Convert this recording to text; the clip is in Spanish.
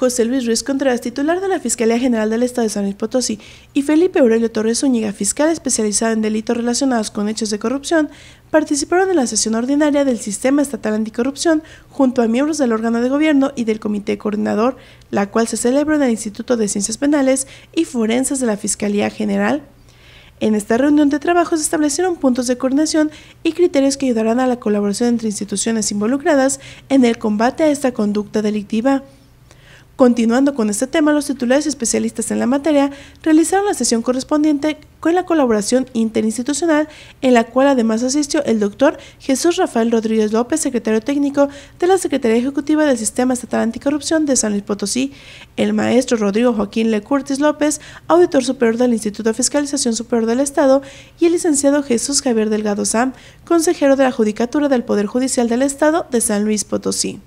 José Luis Ruiz Contreras, titular de la Fiscalía General del Estado de San Luis Potosí, y Felipe Aurelio Torres Zúñiga, fiscal especializado en delitos relacionados con hechos de corrupción, participaron en la sesión ordinaria del Sistema Estatal Anticorrupción junto a miembros del órgano de gobierno y del Comité Coordinador, la cual se celebró en el Instituto de Ciencias Penales y Forenses de la Fiscalía General en esta reunión de trabajo se establecieron puntos de coordinación y criterios que ayudarán a la colaboración entre instituciones involucradas en el combate a esta conducta delictiva. Continuando con este tema, los titulares especialistas en la materia realizaron la sesión correspondiente con la colaboración interinstitucional, en la cual además asistió el doctor Jesús Rafael Rodríguez López, secretario técnico de la Secretaría Ejecutiva del Sistema Estatal Anticorrupción de San Luis Potosí, el maestro Rodrigo Joaquín Le Curtis López, auditor superior del Instituto de Fiscalización Superior del Estado, y el licenciado Jesús Javier Delgado Sam, consejero de la Judicatura del Poder Judicial del Estado de San Luis Potosí.